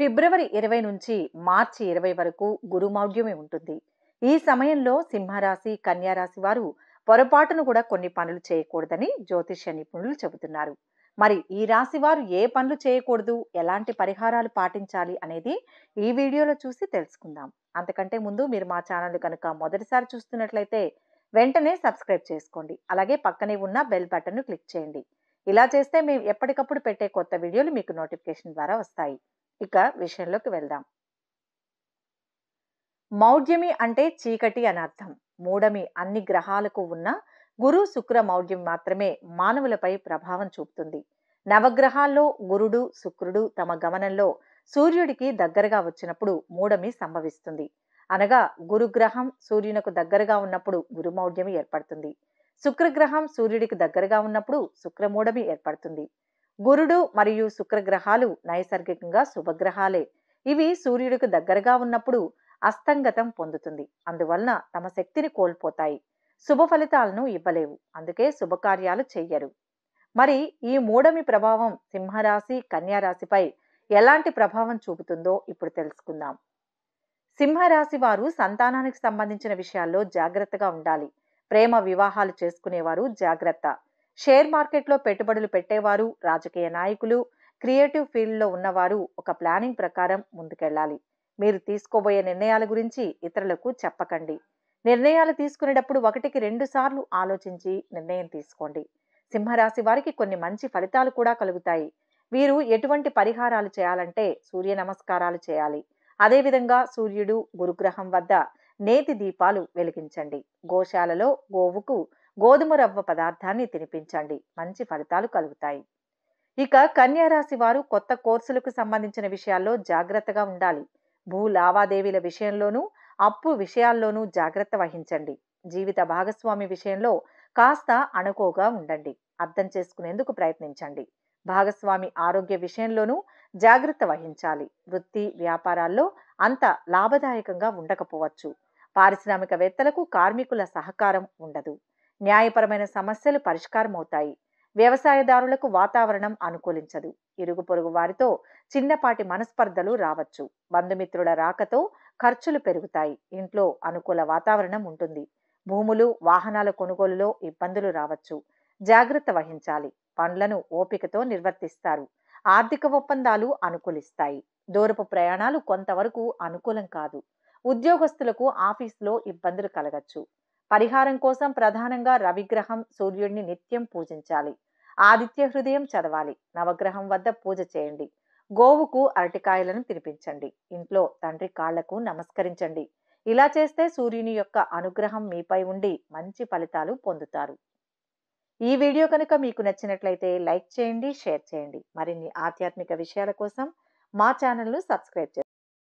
ఫిబ్రవరి ఇరవై నుంచి మార్చి ఇరవై వరకు గురుమౌఢ్యమే ఉంటుంది ఈ సమయంలో సింహరాశి కన్యారాశి వారు పొరపాటును కూడా కొన్ని పనులు చేయకూడదని జ్యోతిష్య నిపుణులు చెబుతున్నారు మరి ఈ రాశి వారు ఏ పనులు చేయకూడదు ఎలాంటి పరిహారాలు పాటించాలి అనేది ఈ వీడియోలో చూసి తెలుసుకుందాం అంతకంటే ముందు మీరు మా ఛానల్ కనుక మొదటిసారి చూస్తున్నట్లయితే వెంటనే సబ్స్క్రైబ్ చేసుకోండి అలాగే పక్కనే ఉన్న బెల్ బటన్ను క్లిక్ చేయండి ఇలా చేస్తే మేము ఎప్పటికప్పుడు పెట్టే కొత్త వీడియోలు మీకు నోటిఫికేషన్ ద్వారా వస్తాయి ఇక విషయంలోకి వెళ్దాం మౌఢ్యమి అంటే చీకటి అని అర్థం మూడమి అన్ని గ్రహాలకు ఉన్న గురు శుక్ర మౌఢ్యం మాత్రమే మానవులపై ప్రభావం చూపుతుంది నవగ్రహాల్లో గురుడు శుక్రుడు తమ గమనంలో సూర్యుడికి దగ్గరగా వచ్చినప్పుడు మూఢమి సంభవిస్తుంది అనగా గురుగ్రహం సూర్యునకు దగ్గరగా ఉన్నప్పుడు గురుమౌఢ్యమి ఏర్పడుతుంది శుక్రగ్రహం సూర్యుడికి దగ్గరగా ఉన్నప్పుడు శుక్రమూఢమి ఏర్పడుతుంది గురుడు మరియు శుక్రగ్రహాలు నైసర్గికంగా శుభగ్రహాలే ఇవి సూర్యుడికి దగ్గరగా ఉన్నప్పుడు అస్తంగతం పొందుతుంది అందువలన తమ శక్తిని కోల్పోతాయి శుభ ఫలితాలను ఇవ్వలేవు అందుకే శుభకార్యాలు చెయ్యరు మరి ఈ మూడమి ప్రభావం సింహరాశి కన్యారాశిపై ఎలాంటి ప్రభావం చూపుతుందో ఇప్పుడు తెలుసుకుందాం సింహరాశి వారు సంతానానికి సంబంధించిన విషయాల్లో జాగ్రత్తగా ఉండాలి ప్రేమ వివాహాలు చేసుకునేవారు జాగ్రత్త షేర్ మార్కెట్లో పెట్టుబడులు పెట్టేవారు రాజకీయ నాయకులు క్రియేటివ్ ఫీల్డ్లో ఉన్నవారు ఒక ప్లానింగ్ ప్రకారం ముందుకెళ్ళాలి మీరు తీసుకోబోయే నిర్ణయాల గురించి ఇతరులకు చెప్పకండి నిర్ణయాలు తీసుకునేటప్పుడు ఒకటికి రెండు సార్లు ఆలోచించి నిర్ణయం తీసుకోండి సింహరాశి వారికి కొన్ని మంచి ఫలితాలు కూడా కలుగుతాయి వీరు ఎటువంటి పరిహారాలు చేయాలంటే సూర్య నమస్కారాలు చేయాలి అదేవిధంగా సూర్యుడు గురుగ్రహం వద్ద నేతి దీపాలు వెలిగించండి గోశాలలో గోవుకు గోధుమ రవ్వ పదార్థాన్ని తినిపించండి మంచి ఫలితాలు కలుగుతాయి ఇక కన్యారాశి వారు కొత్త కోర్సులకు సంబంధించిన విషయాల్లో జాగ్రత్తగా ఉండాలి భూ లావాదేవీల విషయంలోనూ అప్పు విషయాల్లోనూ జాగ్రత్త వహించండి జీవిత భాగస్వామి విషయంలో కాస్త అణుకోగా ఉండండి అర్థం చేసుకునేందుకు ప్రయత్నించండి భాగస్వామి ఆరోగ్య విషయంలోనూ జాగ్రత్త వహించాలి వృత్తి వ్యాపారాల్లో అంత లాభదాయకంగా ఉండకపోవచ్చు పారిశ్రామికవేత్తలకు కార్మికుల సహకారం ఉండదు న్యాయపరమైన సమస్యలు పరిష్కారమవుతాయి వ్యవసాయదారులకు వాతావరణం అనుకూలించదు ఇరుగు పొరుగు వారితో చిన్నపాటి మనస్పర్ధలు రావచ్చు బంధుమిత్రుల రాకతో ఖర్చులు పెరుగుతాయి ఇంట్లో అనుకూల వాతావరణం ఉంటుంది భూములు వాహనాల కొనుగోలులో ఇబ్బందులు రావచ్చు జాగ్రత్త వహించాలి పనులను ఓపికతో నిర్వర్తిస్తారు ఆర్థిక ఒప్పందాలు అనుకూలిస్తాయి దూరపు ప్రయాణాలు కొంతవరకు అనుకూలం కాదు ఉద్యోగస్తులకు ఆఫీసులో ఇబ్బందులు కలగచ్చు పరిహారం కోసం ప్రధానంగా రవిగ్రహం సూర్యుడిని నిత్యం పూజించాలి ఆదిత్య హృదయం చదవాలి నవగ్రహం వద్ద పూజ చేయండి గోవుకు అరటికాయలను తినిపించండి ఇంట్లో తండ్రి కాళ్లకు నమస్కరించండి ఇలా చేస్తే సూర్యుని యొక్క అనుగ్రహం మీపై ఉండి మంచి ఫలితాలు పొందుతారు ఈ వీడియో కనుక మీకు నచ్చినట్లయితే లైక్ చేయండి షేర్ చేయండి మరిన్ని ఆధ్యాత్మిక విషయాల కోసం మా ఛానల్ను సబ్స్క్రైబ్ చేయండి